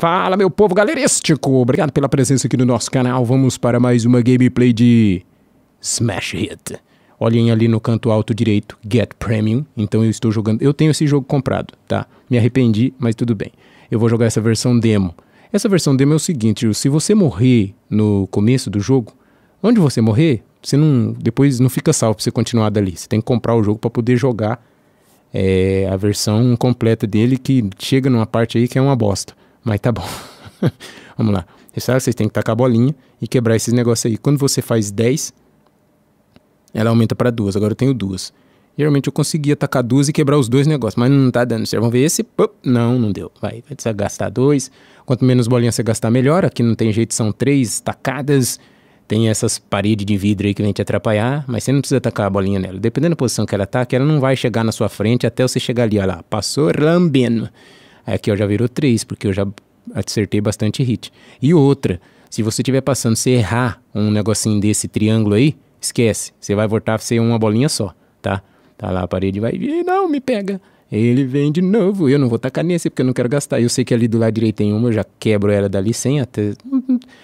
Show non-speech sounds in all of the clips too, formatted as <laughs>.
Fala, meu povo galerístico! Obrigado pela presença aqui no nosso canal. Vamos para mais uma gameplay de Smash Hit. Olhem ali no canto alto direito, Get Premium. Então eu estou jogando. Eu tenho esse jogo comprado, tá? Me arrependi, mas tudo bem. Eu vou jogar essa versão demo. Essa versão demo é o seguinte: se você morrer no começo do jogo, onde você morrer, você não depois não fica salvo pra você continuar dali. Você tem que comprar o jogo para poder jogar é, a versão completa dele que chega numa parte aí que é uma bosta. Mas tá bom. <laughs> Vamos lá. vocês têm que tacar a bolinha e quebrar esses negócios aí. Quando você faz 10, ela aumenta para duas. Agora eu tenho duas. Geralmente eu conseguia tacar duas e quebrar os dois negócios, mas não tá dando Vocês Vamos ver esse. Não, não deu. Vai, vai gastar dois. Quanto menos bolinha você gastar, melhor. Aqui não tem jeito, são três tacadas tem essas paredes de vidro aí que vem te atrapalhar, mas você não precisa tacar a bolinha nela. Dependendo da posição que ela tá, que ela não vai chegar na sua frente até você chegar ali, olha lá, passou lambendo. aqui ó, já virou três, porque eu já acertei bastante hit. E outra, se você estiver passando, se errar um negocinho desse triângulo aí, esquece, você vai voltar a ser uma bolinha só, tá? Tá lá a parede vai, vir, não, me pega. Ele vem de novo. Eu não vou tacar nesse porque eu não quero gastar. Eu sei que ali do lado direito tem uma, eu já quebro ela dali sem até.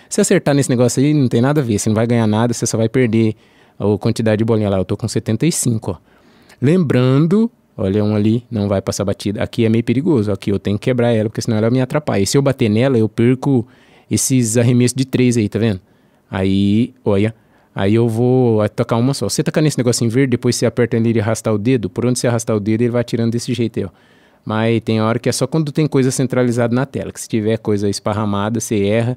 Se acertar nesse negócio aí, não tem nada a ver. Você não vai ganhar nada, você só vai perder a quantidade de bolinha lá. Eu tô com 75, ó. Lembrando, olha um ali, não vai passar batida. Aqui é meio perigoso, aqui eu tenho que quebrar ela, porque senão ela me atrapalha. E se eu bater nela, eu perco esses arremessos de três aí, tá vendo? Aí, olha, Aí eu vou tocar uma só. Você tacar nesse negocinho verde, depois você aperta nele e arrastar o dedo. Por onde você arrastar o dedo, ele vai tirando desse jeito aí, ó. Mas tem hora que é só quando tem coisa centralizada na tela. Que se tiver coisa esparramada, você erra.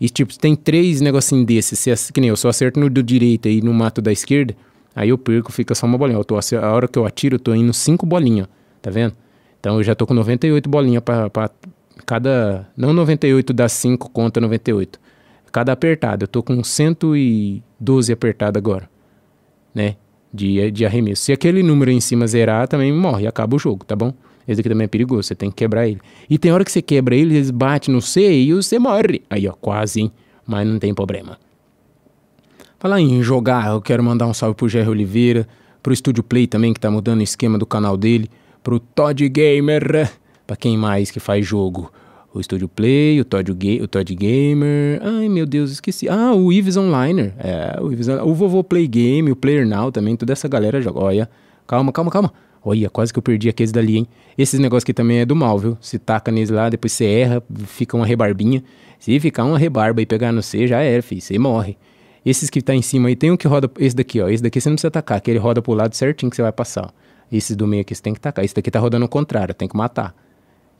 E tipo, tem três negocinhos desses. Se que nem eu só acerto no do direito e no mato da esquerda. Aí eu perco, fica só uma bolinha. Eu tô, a hora que eu atiro, eu tô indo cinco bolinhas, tá vendo? Então eu já tô com 98 bolinhas para cada... Não 98 dá 5 conta 98 cada apertada. Eu tô com 112 apertada agora, né? De, de arremesso. Se aquele número em cima zerar, também morre, acaba o jogo, tá bom? Esse aqui também é perigoso, você tem que quebrar ele. E tem hora que você quebra ele, eles batem no C e você morre. Aí, ó, quase, hein? Mas não tem problema. Falar em jogar, eu quero mandar um salve pro Jerry Oliveira, pro Studio Play também, que tá mudando o esquema do canal dele, pro Todd Gamer, pra quem mais que faz jogo, o Studio Play, o Todd, Ga o Todd Gamer. Ai, meu Deus, esqueci. Ah, o Ives Onliner. É, o Ives O Vovô Play Game, o Player Now também, toda essa galera joga. Olha, calma, calma, calma. Olha, quase que eu perdi aqueles dali, hein? Esses negócios aqui também é do mal, viu? Se taca neles lá, depois você erra, fica uma rebarbinha. Se ficar uma rebarba e pegar no C, já era, filho. Você morre. Esses que tá em cima aí, tem um que roda... Esse daqui, ó. Esse daqui você não precisa tacar, que ele roda pro lado certinho que você vai passar, ó. Esses do meio aqui você tem que tacar. Esse daqui tá rodando o contrário, tem que matar.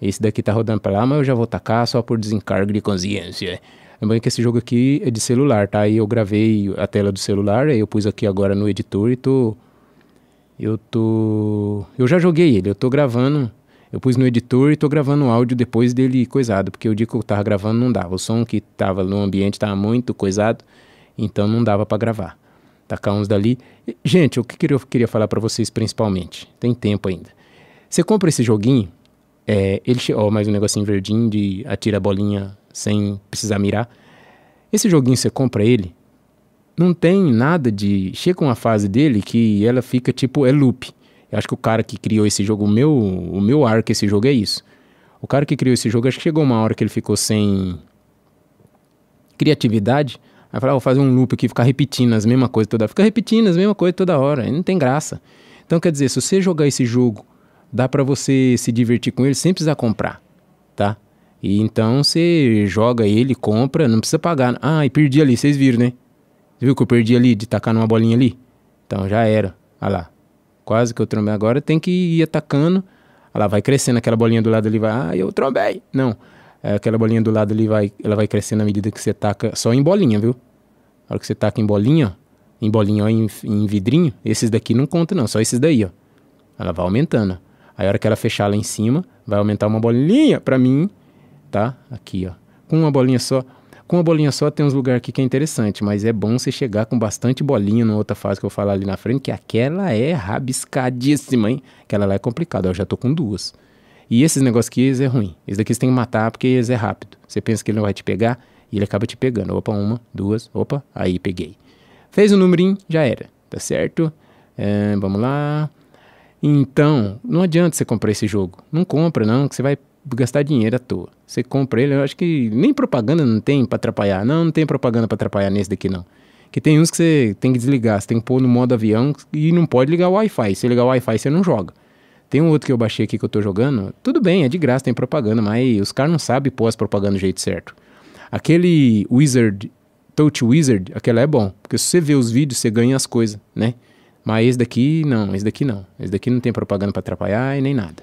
Esse daqui tá rodando pra lá, mas eu já vou tacar só por desencargo de consciência. Lembrando é que esse jogo aqui é de celular, tá? Aí eu gravei a tela do celular, aí eu pus aqui agora no editor e tô... Eu tô... Eu já joguei ele, eu tô gravando... Eu pus no editor e tô gravando o áudio depois dele coisado, porque o dia que eu tava gravando não dava. O som que tava no ambiente tava muito coisado, então não dava para gravar. Tacar uns dali. Gente, o que eu queria falar para vocês principalmente? Tem tempo ainda. Você compra esse joguinho, é, ele, ó, mais um negocinho verdinho de atira a bolinha sem precisar mirar. Esse joguinho você compra ele, não tem nada de. Chega uma fase dele que ela fica tipo, é loop. Eu acho que o cara que criou esse jogo, o meu, o meu arco esse jogo é isso. O cara que criou esse jogo, acho que chegou uma hora que ele ficou sem criatividade. Aí falou, ah, vou fazer um loop aqui, ficar repetindo as mesmas coisas toda hora. Fica repetindo as mesmas coisas toda hora, não tem graça. Então, quer dizer, se você jogar esse jogo dá para você se divertir com ele sem precisar comprar, tá? E então você joga ele, compra, não precisa pagar. Ah, e perdi ali, vocês viram, né? Viu que eu perdi ali de tacar numa bolinha ali? Então já era. Olha lá. Quase que eu trombei. Agora tem que ir atacando. Olha lá, vai crescendo aquela bolinha do lado ali, vai. Ah, eu trombei. Não. É, aquela bolinha do lado ali vai, ela vai crescendo à medida que você taca só em bolinha, viu? Na hora que você taca em bolinha, em bolinha ó, em, em vidrinho, esses daqui não conta não, só esses daí, ó. Ela vai aumentando. Aí a hora que ela fechar lá em cima, vai aumentar uma bolinha para mim, tá? Aqui, ó. Com uma bolinha só. Com uma bolinha só tem uns lugares aqui que é interessante, mas é bom você chegar com bastante bolinha na outra fase que eu falar ali na frente, que aquela é rabiscadíssima, hein? Aquela lá é complicada, eu já tô com duas. E esses negócios aqui, eles é ruim. Esse daqui você tem que matar porque eles é rápido. Você pensa que ele não vai te pegar e ele acaba te pegando. Opa, uma, duas, opa, aí peguei. Fez o um numerinho, já era, tá certo? É, vamos lá. Então, não adianta você comprar esse jogo. Não compra, não, que você vai gastar dinheiro à toa. Você compra ele, eu acho que nem propaganda não tem para atrapalhar. Não, não tem propaganda para atrapalhar nesse daqui, não. Que tem uns que você tem que desligar, você tem que pôr no modo avião e não pode ligar o Wi-Fi. Se ligar o Wi-Fi, você não joga. Tem um outro que eu baixei aqui que eu tô jogando. Tudo bem, é de graça, tem propaganda, mas os caras não sabem pôr as propagandas do jeito certo. Aquele Wizard, Touch Wizard, aquela é bom. Porque se você vê os vídeos, você ganha as coisas, né? Mas esse daqui não, esse daqui não. Esse daqui não tem propaganda para atrapalhar e nem nada.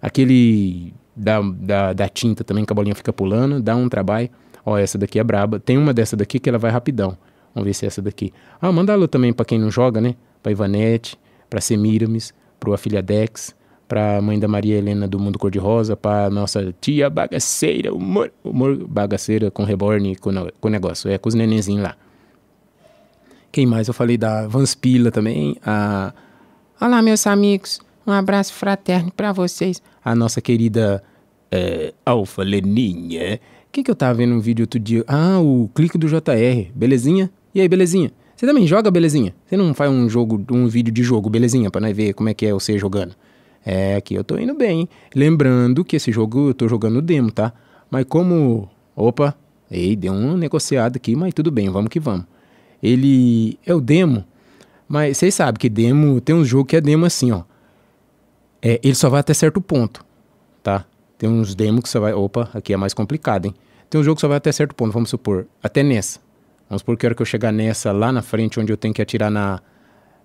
Aquele da, da, da, tinta também, que a bolinha fica pulando, dá um trabalho. Ó, essa daqui é braba. Tem uma dessa daqui que ela vai rapidão. Vamos ver se é essa daqui. Ah, manda alô também para quem não joga, né? Para Ivanete, para Semiramis, para o Dex, para a mãe da Maria Helena do Mundo Cor-de-Rosa, para nossa tia bagaceira, humor, humor bagaceira com reborn e com, com negócio. É com os nenenzinhos lá. Quem mais? Eu falei da Vanspila também. A... Olá, meus amigos. Um abraço fraterno para vocês. A nossa querida é, Alfa Leninha. O que, que eu tava vendo um vídeo outro dia? Ah, o clique do JR. Belezinha? E aí, belezinha? Você também joga, belezinha? Você não faz um jogo, um vídeo de jogo, belezinha, pra nós ver como é que é você jogando? É, aqui eu tô indo bem. Lembrando que esse jogo eu tô jogando demo, tá? Mas como. Opa! Ei, deu um negociado aqui, mas tudo bem, vamos que vamos ele é o demo. Mas vocês sabem que demo, tem um jogo que é demo assim, ó. É, ele só vai até certo ponto, tá? Tem uns demos que só vai, opa, aqui é mais complicado, hein? Tem um jogo que só vai até certo ponto, vamos supor, até nessa. Vamos supor que a hora que eu chegar nessa lá na frente, onde eu tenho que atirar na,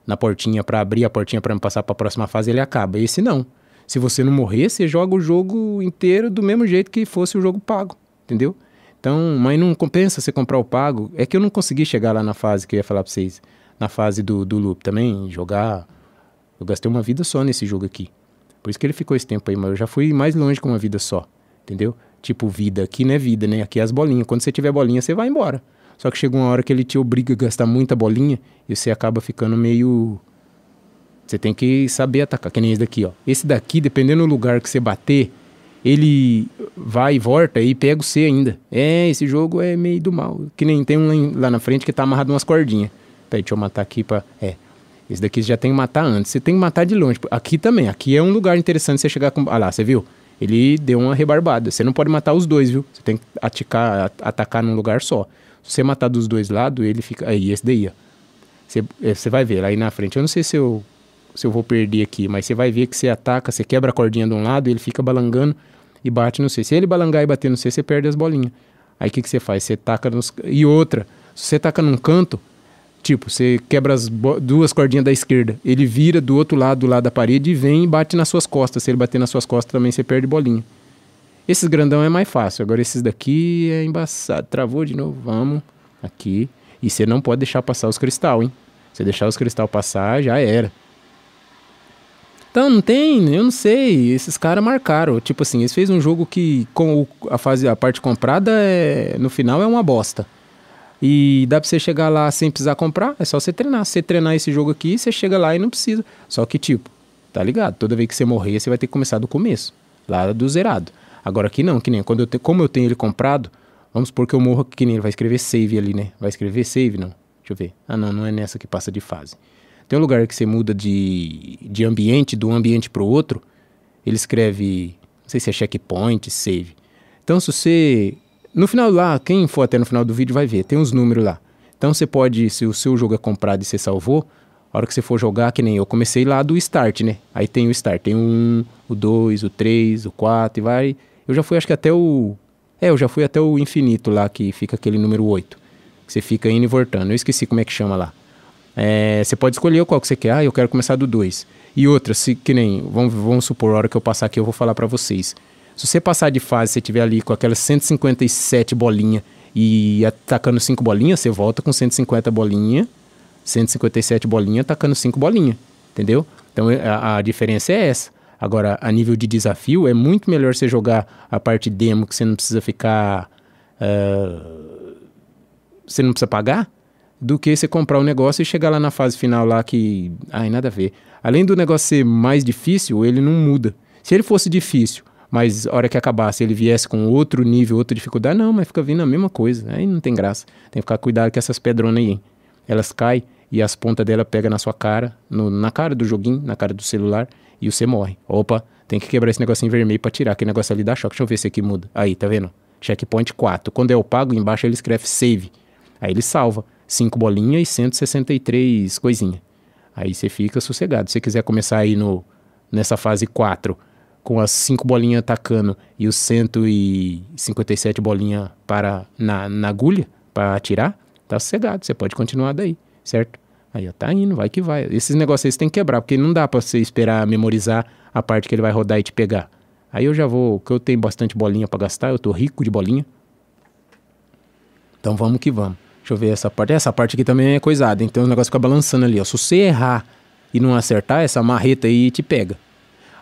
na portinha para abrir a portinha para me passar para a próxima fase, ele acaba. Esse não. Se você não morrer, você joga o jogo inteiro do mesmo jeito que fosse o jogo pago, entendeu? Então, mas não compensa você comprar o pago. É que eu não consegui chegar lá na fase que eu ia falar pra vocês, na fase do, do loop também, jogar. Eu gastei uma vida só nesse jogo aqui. Por isso que ele ficou esse tempo aí, mas eu já fui mais longe com uma vida só, entendeu? Tipo, vida, aqui não é vida, né? Aqui é as bolinhas. Quando você tiver bolinha, você vai embora. Só que chega uma hora que ele te obriga a gastar muita bolinha e você acaba ficando meio. Você tem que saber atacar, que nem esse daqui, ó. Esse daqui, dependendo do lugar que você bater, ele vai e volta e pega o C ainda. É, esse jogo é meio do mal. Que nem tem um lá na frente que tá amarrado umas cordinhas. Peraí, deixa eu matar aqui pra. É. Esse daqui você já tem que matar antes. Você tem que matar de longe. Aqui também. Aqui é um lugar interessante você chegar com. Ah lá, você viu? Ele deu uma rebarbada. Você não pode matar os dois, viu? Você tem que aticar, atacar num lugar só. Se você matar dos dois lados, ele fica. Aí, esse daí, ó. Você, é, você vai ver aí na frente. Eu não sei se eu se eu vou perder aqui, mas você vai ver que você ataca, você quebra a cordinha de um lado, ele fica balangando e bate no C. Se ele balangar e bater no C, você perde as bolinhas. Aí o que, que você faz? Você taca nos... E outra, se você taca num canto, tipo, você quebra as bo... duas cordinhas da esquerda, ele vira do outro lado, do lado da parede, e vem e bate nas suas costas. Se ele bater nas suas costas também, você perde bolinha. Esses grandão é mais fácil. Agora esses daqui é embaçado. Travou de novo. Vamos. Aqui. E você não pode deixar passar os cristal, hein? Você deixar os cristal passar, já era. Então, não tem, eu não sei. Esses caras marcaram. Tipo assim, eles fez um jogo que com a, fase, a parte comprada, é, no final, é uma bosta. E dá pra você chegar lá sem precisar comprar, é só você treinar. Se você treinar esse jogo aqui, você chega lá e não precisa. Só que, tipo, tá ligado? Toda vez que você morrer, você vai ter que começar do começo, lá do zerado. Agora aqui não, que nem quando eu tenho, como eu tenho ele comprado, vamos supor que eu morro que nem ele vai escrever save ali, né? Vai escrever save, não? Deixa eu ver. Ah, não, não é nessa que passa de fase. Tem um lugar que você muda de, de ambiente, do ambiente para o outro, ele escreve, não sei se é checkpoint, save. Então, se você. No final lá, quem for até no final do vídeo vai ver, tem uns números lá. Então, você pode, se o seu jogo é comprado e você salvou, a hora que você for jogar, que nem eu comecei lá do start, né? Aí tem o start, tem o 1, o 2, o 3, o 4 e vai. Eu já fui, acho que até o. É, eu já fui até o infinito lá, que fica aquele número 8. Que você fica indo e voltando. Eu esqueci como é que chama lá. É, você pode escolher qual que você quer. Ah, eu quero começar do 2. E outra, se, que nem, vamos, vamos supor, a hora que eu passar aqui eu vou falar para vocês. Se você passar de fase, você tiver ali com aquelas 157 bolinhas e atacando 5 bolinhas, você volta com 150 bolinhas, 157 bolinhas atacando 5 bolinhas. entendeu? Então é, a, a, diferença é essa. Agora, a nível de desafio, é muito melhor você jogar a parte demo que você não precisa ficar. Uh, você não precisa pagar, do que você comprar o um negócio e chegar lá na fase final lá que. Ai, nada a ver. Além do negócio ser mais difícil, ele não muda. Se ele fosse difícil, mas a hora que acabasse ele viesse com outro nível, outra dificuldade, não, mas fica vindo a mesma coisa. Né? Aí não tem graça. Tem que ficar cuidado com essas pedronas aí. Hein? Elas caem e as pontas dela pega na sua cara, no, na cara do joguinho, na cara do celular, e você morre. Opa, tem que quebrar esse negocinho vermelho pra tirar, aquele negócio ali dá choque. Deixa eu ver se aqui muda. Aí, tá vendo? Checkpoint 4. Quando é o pago, embaixo ele escreve save. Aí ele salva. 5 bolinhas e 163 coisinhas. Aí você fica sossegado. Se você quiser começar aí no, nessa fase 4 com as 5 bolinhas atacando e os 157 bolinhas para, na, na agulha para atirar, tá sossegado. Você pode continuar daí, certo? Aí ó, tá indo, vai que vai. Esses negócios aí você tem que quebrar, porque não dá para você esperar memorizar a parte que ele vai rodar e te pegar. Aí eu já vou, que eu tenho bastante bolinha para gastar, eu tô rico de bolinha. Então vamos que vamos. Deixa eu ver essa parte. Essa parte aqui também é coisada. Então o negócio fica balançando ali, ó. Se você errar e não acertar, essa marreta aí te pega.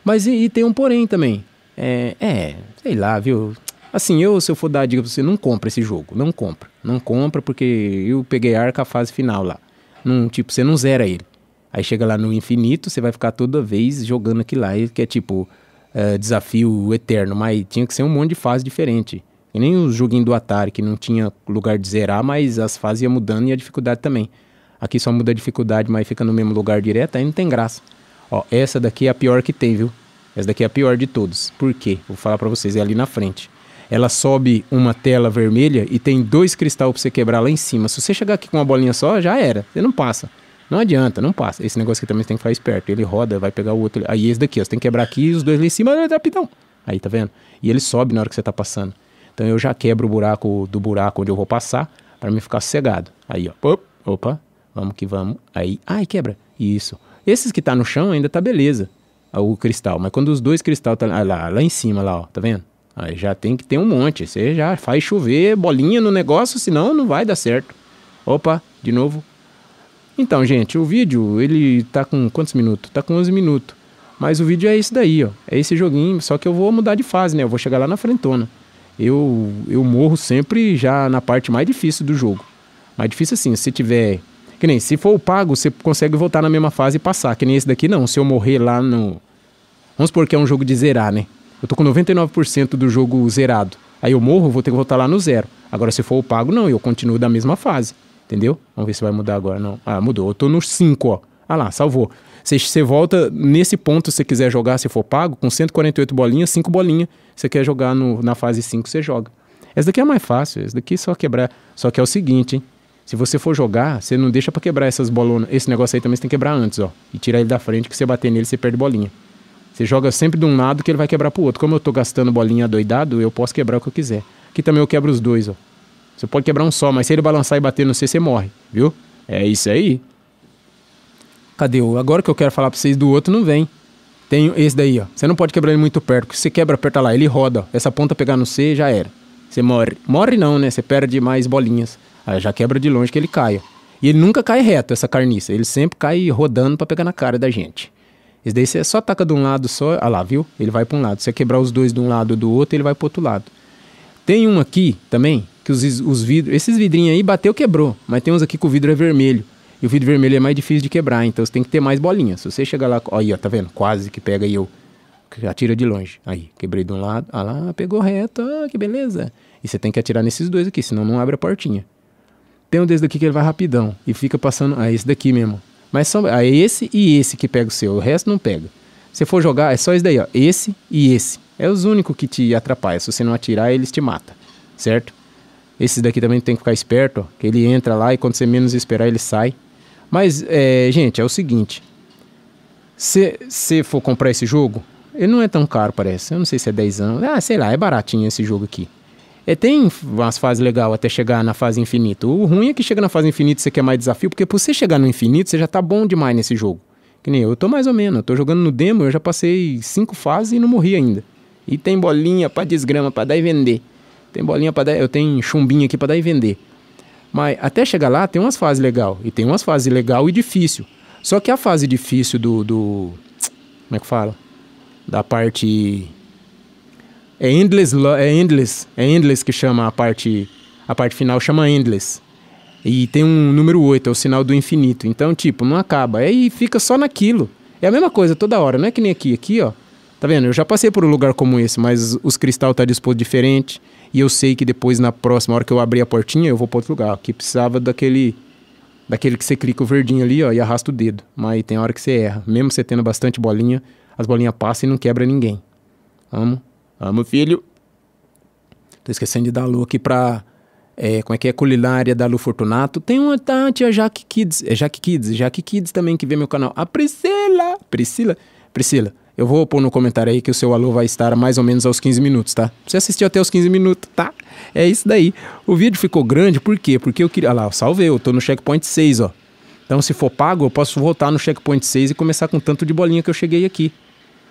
Mas e, e tem um porém também. É, é, sei lá, viu? Assim, eu, se eu for dar a dica pra você, não compra esse jogo. Não compra. Não compra, porque eu peguei arca a fase final lá. Num, tipo, você não zera ele. Aí chega lá no infinito, você vai ficar toda vez jogando aquilo lá, que é tipo uh, desafio eterno. Mas tinha que ser um monte de fase diferente. E nem o joguinho do Atari, que não tinha lugar de zerar, mas as fases iam mudando e a dificuldade também. Aqui só muda a dificuldade, mas fica no mesmo lugar direto, aí não tem graça. Ó, essa daqui é a pior que tem, viu? Essa daqui é a pior de todas. Por quê? Vou falar para vocês, é ali na frente. Ela sobe uma tela vermelha e tem dois cristais para você quebrar lá em cima. Se você chegar aqui com uma bolinha só, já era. Você não passa. Não adianta, não passa. Esse negócio aqui também tem que ficar esperto. Ele roda, vai pegar o outro. Aí esse daqui, ó, você tem que quebrar aqui e os dois lá em cima, rapidão. Aí, tá vendo? E ele sobe na hora que você tá passando. Então eu já quebro o buraco do buraco onde eu vou passar para me ficar sossegado. Aí, ó, opa, vamos que vamos. Aí, ai, quebra. Isso. Esses que tá no chão ainda tá beleza, o cristal. Mas quando os dois cristal tá lá, lá em cima, lá, ó, tá vendo? Aí já tem que ter um monte. Você já faz chover bolinha no negócio, senão não vai dar certo. Opa, de novo. Então, gente, o vídeo, ele tá com quantos minutos? Tá com 11 minutos. Mas o vídeo é isso daí, ó. É esse joguinho, só que eu vou mudar de fase, né? Eu vou chegar lá na frentona eu, eu morro sempre já na parte mais difícil do jogo. Mais difícil assim, se tiver. Que nem se for o pago, você consegue voltar na mesma fase e passar. Que nem esse daqui não. Se eu morrer lá no. Vamos supor que é um jogo de zerar, né? Eu tô com 99% do jogo zerado. Aí eu morro, vou ter que voltar lá no zero. Agora, se for o pago, não, eu continuo da mesma fase. Entendeu? Vamos ver se vai mudar agora, não. Ah, mudou. Eu tô no 5, ó. Ah lá, salvou. Você volta nesse ponto, se quiser jogar, se for pago, com 148 bolinhas, 5 bolinhas. Você quer jogar no, na fase 5, você joga. Essa daqui é mais fácil, essa daqui é só quebrar. Só que é o seguinte, hein? Se você for jogar, você não deixa para quebrar essas bolonas. Esse negócio aí também você tem que quebrar antes, ó. E tirar ele da frente, que você bater nele, você perde bolinha. Você joga sempre de um lado que ele vai quebrar pro outro. Como eu tô gastando bolinha doidado, eu posso quebrar o que eu quiser. Aqui também eu quebro os dois, ó. Você pode quebrar um só, mas se ele balançar e bater no C, você morre, viu? É isso aí. Cadê o? Agora que eu quero falar pra vocês do outro, não vem. Tem esse daí, ó. Você não pode quebrar ele muito perto, porque se você quebra, aperta lá, ele roda. Ó. Essa ponta pegar no C, já era. Você morre. Morre não, né? Você perde mais bolinhas. Aí já quebra de longe que ele cai. Ó. E ele nunca cai reto, essa carniça. Ele sempre cai rodando para pegar na cara da gente. Esse daí você só ataca de um lado só. Olha lá, viu? Ele vai para um lado. Se você quebrar os dois de um lado ou do outro, ele vai pro outro lado. Tem um aqui também, que os, os vidros. Esses vidrinhos aí bateu, quebrou. Mas tem uns aqui que o vidro é vermelho. E o vidro vermelho é mais difícil de quebrar, então você tem que ter mais bolinhas. Se você chegar lá, ó, aí, ó, tá vendo? Quase que pega e eu atira de longe. Aí, quebrei de um lado, ah lá, pegou reto, ah, que beleza. E você tem que atirar nesses dois aqui, senão não abre a portinha. Tem um desse daqui que ele vai rapidão e fica passando, ah, esse daqui mesmo. Mas são, ah, esse e esse que pega o seu, o resto não pega. Se for jogar, é só esse daí, ó, esse e esse. É os únicos que te atrapalham, se você não atirar, eles te matam, certo? Esse daqui também tem que ficar esperto, ó, que ele entra lá e quando você menos esperar, ele sai. Mas, é, gente, é o seguinte. Se você for comprar esse jogo, ele não é tão caro, parece. Eu não sei se é 10 anos. Ah, sei lá, é baratinho esse jogo aqui. É, tem umas fases legais até chegar na fase infinita. O ruim é que chega na fase infinita você quer mais desafio, porque por você chegar no infinito, você já tá bom demais nesse jogo. Que nem eu, eu tô mais ou menos. Eu tô jogando no demo, eu já passei cinco fases e não morri ainda. E tem bolinha pra desgrama, pra dar e vender. Tem bolinha pra dar. Eu tenho chumbinho aqui pra dar e vender. Mas até chegar lá tem umas fases legal e tem umas fases legal e difícil. Só que a fase difícil do, do como é que fala? Da parte é endless, é endless, é endless que chama a parte a parte final chama endless. E tem um número 8, é o sinal do infinito. Então, tipo, não acaba. Aí fica só naquilo. É a mesma coisa toda hora, não é que nem aqui, aqui, ó. Tá vendo? Eu já passei por um lugar como esse, mas os cristal tá disposto diferente. E eu sei que depois, na próxima hora que eu abrir a portinha, eu vou para outro lugar. Que precisava daquele. Daquele que você clica o verdinho ali, ó, e arrasta o dedo. Mas tem hora que você erra. Mesmo você tendo bastante bolinha, as bolinhas passam e não quebra ninguém. Amo. Amo, filho. Tô esquecendo de dar lua aqui pra. É, como é que é? Culinária da Lu Fortunato. Tem uma tá, tia Jaque Kids. É Jaque Kids. Jaque Kids também que vê meu canal. A Priscila. Priscila. Priscila. Eu vou pôr no comentário aí que o seu alô vai estar mais ou menos aos 15 minutos, tá? Você assistiu até os 15 minutos, tá? É isso daí. O vídeo ficou grande, por quê? Porque eu queria... Olha lá, eu salvei, eu tô no checkpoint 6, ó. Então, se for pago, eu posso voltar no checkpoint 6 e começar com tanto de bolinha que eu cheguei aqui.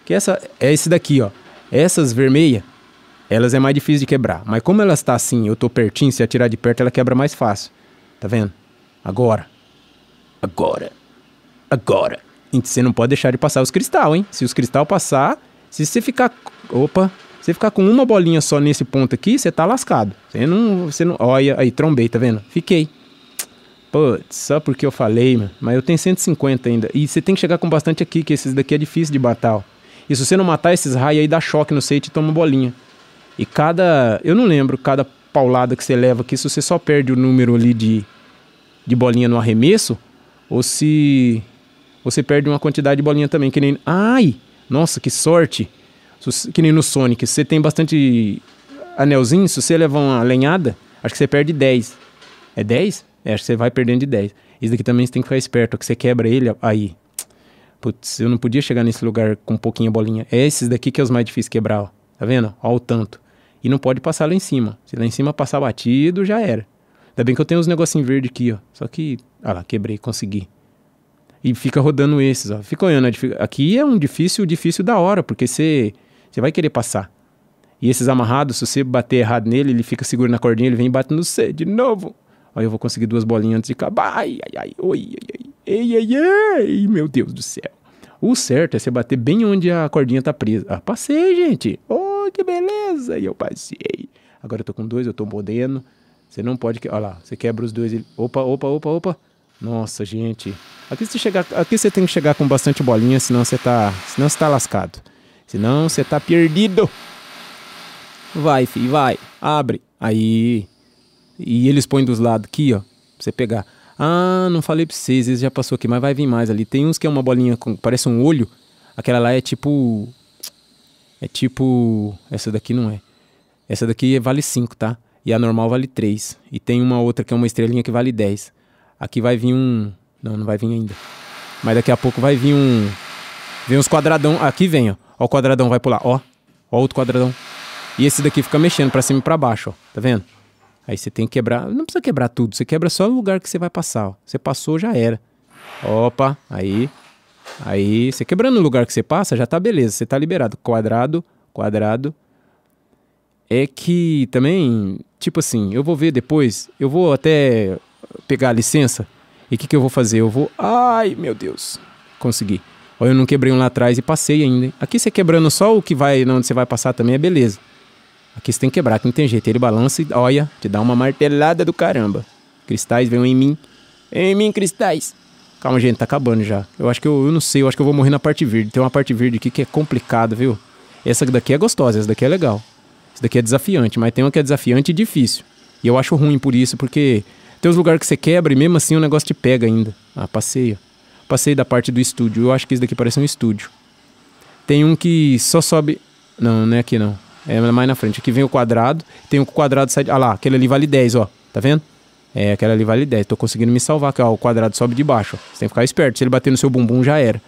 Que essa é esse daqui, ó. Essas vermelhas, elas é mais difícil de quebrar. Mas como ela está assim, eu tô pertinho, se atirar de perto, ela quebra mais fácil. Tá vendo? Agora. Agora. Agora. Você não pode deixar de passar os cristal, hein? Se os cristal passar, se você ficar. Opa! Se você ficar com uma bolinha só nesse ponto aqui, você tá lascado. Você não. Você não. Olha, aí, trombei, tá vendo? Fiquei. Pô, só porque eu falei, mano. Mas eu tenho 150 ainda. E você tem que chegar com bastante aqui, que esses daqui é difícil de matar, E se você não matar esses raios aí, dá choque no seio e toma bolinha. E cada. Eu não lembro cada paulada que você leva aqui, se você só perde o número ali de, de bolinha no arremesso, ou se você perde uma quantidade de bolinha também, que nem. Ai! Nossa, que sorte! Que nem no Sonic, você tem bastante anelzinho, se você levar uma lenhada, acho que você perde 10. É 10? É, acho que você vai perdendo de 10. Isso daqui também você tem que ficar esperto, que você quebra ele, aí. Putz, eu não podia chegar nesse lugar com um pouquinho bolinha. É esses daqui que é os mais difíceis quebrar, ó. Tá vendo? Ó o tanto. E não pode passar lá em cima. Se lá em cima passar batido, já era. Ainda bem que eu tenho uns negocinhos verdes aqui, ó. Só que, ah lá, quebrei, consegui. E fica rodando esses, ó. Fica olhando. É aqui é um difícil, difícil da hora, porque você vai querer passar. E esses amarrados, se você bater errado nele, ele fica seguro na cordinha, ele vem e bate no C de novo. Aí eu vou conseguir duas bolinhas antes de acabar. Ai, ai, ai, oi, ai, ai, ai, ai, ai, meu Deus do céu. O certo é você bater bem onde a cordinha tá presa. Ah, passei, gente. Oh, que beleza. E eu passei. Agora eu tô com dois, eu tô podendo. Você não pode... Olha lá, você quebra os dois. Ele... Opa, opa, opa, opa. Nossa, gente. Aqui você, aqui você tem que chegar com bastante bolinha, senão você tá, senão você tá lascado. Senão você tá perdido. Vai, filho, vai. Abre. Aí. E eles põem dos lados aqui, ó. Pra você pegar. Ah, não falei pra vocês, esse já passou aqui, mas vai vir mais ali. Tem uns que é uma bolinha, com, parece um olho. Aquela lá é tipo. É tipo. Essa daqui não é. Essa daqui vale 5, tá? E a normal vale 3. E tem uma outra que é uma estrelinha que vale 10. Aqui vai vir um. Não, não vai vir ainda. Mas daqui a pouco vai vir um. Vem uns quadradão. Aqui vem, ó. Ó, o quadradão vai pular. Ó. Ó, outro quadradão. E esse daqui fica mexendo para cima e pra baixo, ó. Tá vendo? Aí você tem que quebrar. Não precisa quebrar tudo. Você quebra só o lugar que você vai passar, ó. Você passou, já era. Opa, aí. Aí, você quebrando o lugar que você passa, já tá beleza. Você tá liberado. Quadrado, quadrado. É que também, tipo assim, eu vou ver depois. Eu vou até pegar a licença. E o que, que eu vou fazer? Eu vou. Ai, meu Deus! Consegui. Olha, eu não quebrei um lá atrás e passei ainda. Hein? Aqui você quebrando só o que vai, onde você vai passar também é beleza. Aqui você tem que quebrar, que não tem jeito. Ele balança e olha, te dá uma martelada do caramba. Cristais vêm em mim. Em mim, cristais. Calma, gente, tá acabando já. Eu acho que eu, eu não sei, eu acho que eu vou morrer na parte verde. Tem uma parte verde aqui que é complicada, viu? Essa daqui é gostosa, essa daqui é legal. Essa daqui é desafiante, mas tem uma que é desafiante e difícil. E eu acho ruim por isso, porque tem uns lugares que você quebra e mesmo assim o negócio te pega ainda. Ah, passeio. Passei da parte do estúdio. Eu acho que isso daqui parece um estúdio. Tem um que só sobe. Não, não é aqui não. É mais na frente. Aqui vem o quadrado. Tem um que o quadrado sai. Ah lá, aquele ali vale 10, ó. Tá vendo? É, aquele ali vale 10. Tô conseguindo me salvar, que ó, o quadrado sobe de baixo. Ó. Você tem que ficar esperto. Se ele bater no seu bumbum, já era.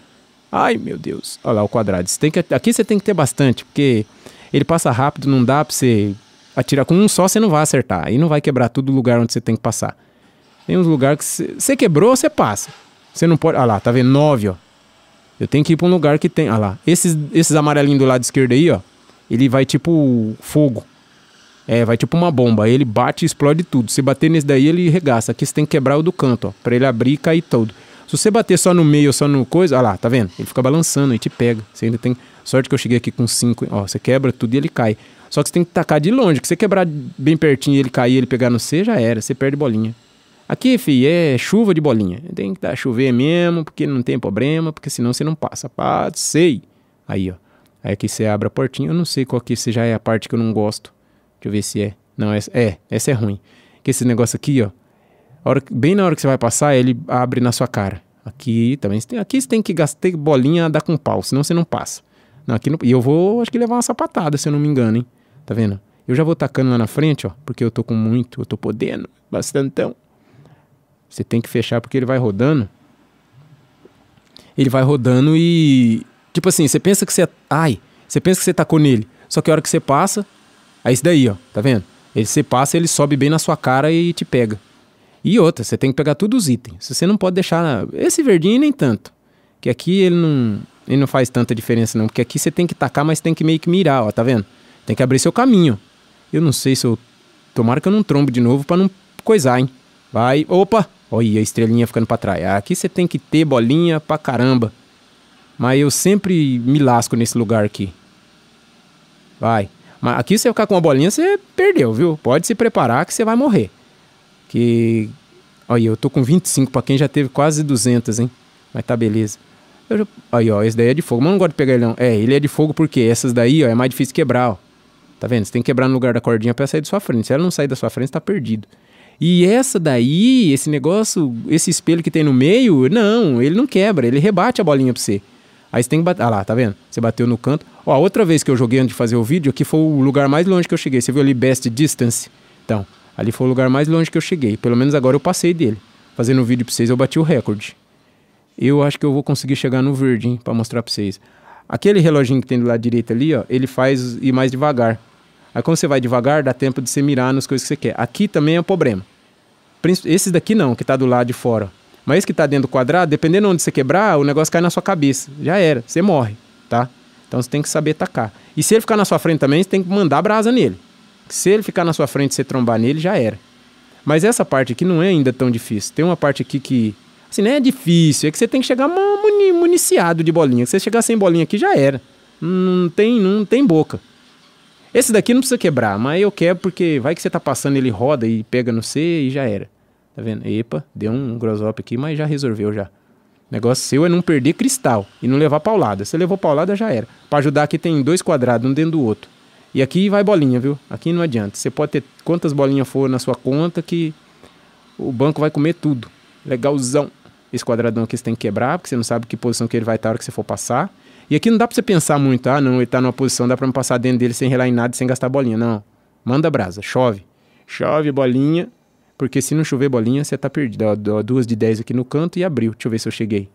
Ai, meu Deus. Olha lá o quadrado. Você tem que, aqui você tem que ter bastante, porque ele passa rápido, não dá pra você Atirar com um só, você não vai acertar. Aí não vai quebrar tudo o lugar onde você tem que passar. Tem uns lugares que você quebrou, você passa. Você não pode. Ah lá, tá vendo? Nove, ó. Eu tenho que ir pra um lugar que tem. Ah lá. Esses, esses amarelinhos do lado esquerdo aí, ó. Ele vai tipo fogo. É, vai tipo uma bomba. Ele bate e explode tudo. Se bater nesse daí, ele regaça. Aqui você tem que quebrar o do canto, ó. Pra ele abrir e cair todo. Se você bater só no meio ou só no coisa, Ah lá, tá vendo? Ele fica balançando e te pega. Você ainda tem. Sorte que eu cheguei aqui com cinco. Ó, você quebra tudo e ele cai. Só que você tem que tacar de longe, que você quebrar bem pertinho e ele cair, ele pegar no C, já era, você perde bolinha. Aqui, fi, é chuva de bolinha. Tem que dar chover mesmo, porque não tem problema, porque senão você não passa. Passei. Aí, ó. Aí aqui você abre a portinha. Eu não sei qual que já é a parte que eu não gosto. Deixa eu ver se é. Não, essa é, essa é ruim. Que esse negócio aqui, ó. Hora, bem na hora que você vai passar, ele abre na sua cara. Aqui também. tem, aqui você tem que gastar bolinha, dar com pau, senão você não passa. Não, aqui não, e eu vou, acho que levar uma sapatada, se eu não me engano, hein. Tá vendo? Eu já vou tacando lá na frente, ó, porque eu tô com muito, eu tô podendo, bastantão. Você tem que fechar porque ele vai rodando. Ele vai rodando e tipo assim, você pensa que você ai, você pensa que você tacou nele. Só que a hora que você passa, é isso daí, ó, tá vendo? Ele você passa, ele sobe bem na sua cara e te pega. E outra, você tem que pegar todos os itens. Você não pode deixar esse verdinho nem tanto, que aqui ele não ele não faz tanta diferença não, porque aqui você tem que tacar, mas tem que meio que mirar, ó, tá vendo? Tem que abrir seu caminho. Eu não sei se eu. Tomara que eu não trombo de novo para não coisar, hein? Vai. Opa! Olha a estrelinha ficando para trás. Ah, aqui você tem que ter bolinha pra caramba. Mas eu sempre me lasco nesse lugar aqui. Vai. Mas aqui se você ficar com uma bolinha, você perdeu, viu? Pode se preparar que você vai morrer. Que. Olha, eu tô com 25 para quem já teve quase 200, hein? Mas tá beleza. Aí, ó, esse daí é de fogo. Mas eu não gosto de pegar ele, não. É, ele é de fogo porque essas daí, ó, é mais difícil quebrar, ó. Tá vendo? Você tem que quebrar no lugar da cordinha para sair da sua frente. Se ela não sair da sua frente, tá perdido. E essa daí, esse negócio, esse espelho que tem no meio, não, ele não quebra, ele rebate a bolinha pra você. Aí você tem que bater. Ah lá, tá vendo? Você bateu no canto. Ó, outra vez que eu joguei antes de fazer o vídeo, aqui foi o lugar mais longe que eu cheguei. Você viu ali best distance? Então, ali foi o lugar mais longe que eu cheguei. Pelo menos agora eu passei dele. Fazendo o um vídeo pra vocês, eu bati o recorde. Eu acho que eu vou conseguir chegar no verde, hein, pra mostrar pra vocês. Aquele reloginho que tem do lado direito ali, ó, ele faz ir mais devagar. Aí como você vai devagar, dá tempo de você mirar nas coisas que você quer. Aqui também é um problema. Esse daqui não, que está do lado de fora. Mas esse que está dentro do quadrado, dependendo de onde você quebrar, o negócio cai na sua cabeça. Já era, você morre, tá? Então você tem que saber atacar. E se ele ficar na sua frente também, você tem que mandar brasa nele. Se ele ficar na sua frente e você trombar nele, já era. Mas essa parte aqui não é ainda tão difícil. Tem uma parte aqui que, assim, não é difícil. É que você tem que chegar municiado de bolinha. Se você chegar sem bolinha aqui, já era. Não tem, não tem boca. Esse daqui não precisa quebrar, mas eu quebro porque vai que você tá passando, ele roda e pega no C e já era. Tá vendo? Epa, deu um grossop aqui, mas já resolveu já. O negócio seu é não perder cristal e não levar paulada. Se levou paulada, já era. Para ajudar aqui tem dois quadrados, um dentro do outro. E aqui vai bolinha, viu? Aqui não adianta. Você pode ter quantas bolinhas for na sua conta que o banco vai comer tudo. Legalzão. Esse quadradão aqui você tem que quebrar, porque você não sabe que posição que ele vai estar na hora que você for passar. E aqui não dá para você pensar muito, ah, não, ele tá numa posição, dá para me passar dentro dele sem relar em nada, sem gastar bolinha. Não. Manda brasa, chove. Chove bolinha, porque se não chover bolinha, você tá perdido. duas de dez aqui no canto e abriu. Deixa eu ver se eu cheguei.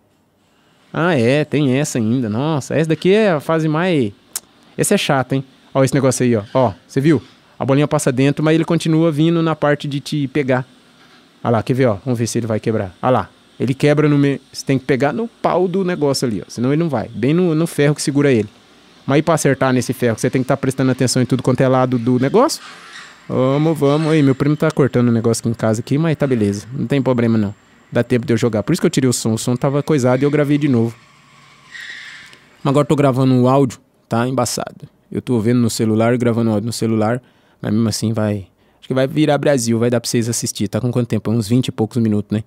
Ah, é, tem essa ainda. Nossa, essa daqui é a fase mais. Essa é chata, hein? Ó, esse negócio aí, ó. Ó, você viu? A bolinha passa dentro, mas ele continua vindo na parte de te pegar. Olha lá, quer ver, ó? Vamos ver se ele vai quebrar. Olha lá. Ele quebra no meio. Você tem que pegar no pau do negócio ali, ó. Senão ele não vai. Bem no, no ferro que segura ele. Mas aí para acertar nesse ferro, você tem que estar tá prestando atenção em tudo quanto é lado do negócio. Vamos, vamos. Aí, meu primo tá cortando o um negócio aqui em casa aqui, mas tá beleza. Não tem problema não. Dá tempo de eu jogar. Por isso que eu tirei o som. O som tava coisado e eu gravei de novo. Mas agora eu tô gravando o áudio, tá embaçado. Eu tô vendo no celular e gravando o áudio no celular, mas mesmo assim vai. Acho que vai virar Brasil, vai dar pra vocês assistir. Tá com quanto tempo? Uns 20 e poucos minutos, né?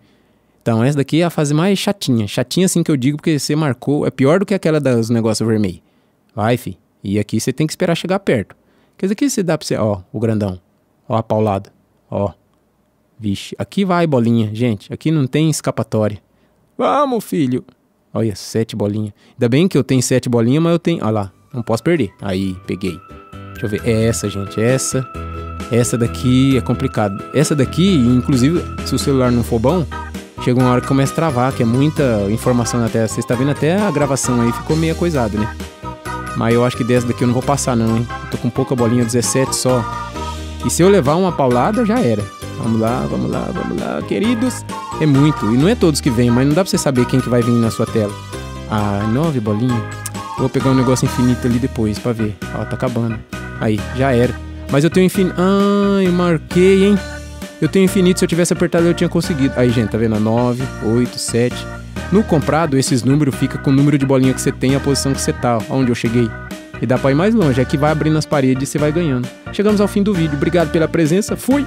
Então, essa daqui é a fase mais chatinha. Chatinha, assim que eu digo, porque você marcou. É pior do que aquela dos negócios vermelhos. Vai, fi. E aqui você tem que esperar chegar perto. Porque dizer, aqui você dá pra você. Ó, o grandão. Ó, a paulada. Ó. Vixe. Aqui vai bolinha, gente. Aqui não tem escapatória. Vamos, filho. Olha, sete bolinhas. Ainda bem que eu tenho sete bolinhas, mas eu tenho. Olha lá. Não posso perder. Aí, peguei. Deixa eu ver. É essa, gente. É essa. Essa daqui é complicado. Essa daqui, inclusive, se o celular não for bom, chega uma hora que começa a travar, que é muita informação na tela. Você está vendo até a gravação aí, ficou meio coisada, né? Mas eu acho que dessa daqui eu não vou passar não, hein? tô com pouca bolinha, 17 só. E se eu levar uma paulada, já era. Vamos lá, vamos lá, vamos lá, queridos. É muito, e não é todos que vêm, mas não dá pra você saber quem que vai vir na sua tela. Ah, nove bolinhas. Vou pegar um negócio infinito ali depois pra ver. Ó, tá acabando. Aí, já era. Mas eu tenho infinito. Ah, eu marquei, hein? Eu tenho infinito, se eu tivesse apertado eu tinha conseguido. Aí, gente, tá vendo? 9, 8, 7. No comprado, esses números fica com o número de bolinha que você tem e a posição que você tá, onde eu cheguei. E dá pra ir mais longe, é que vai abrindo as paredes e você vai ganhando. Chegamos ao fim do vídeo. Obrigado pela presença. Fui!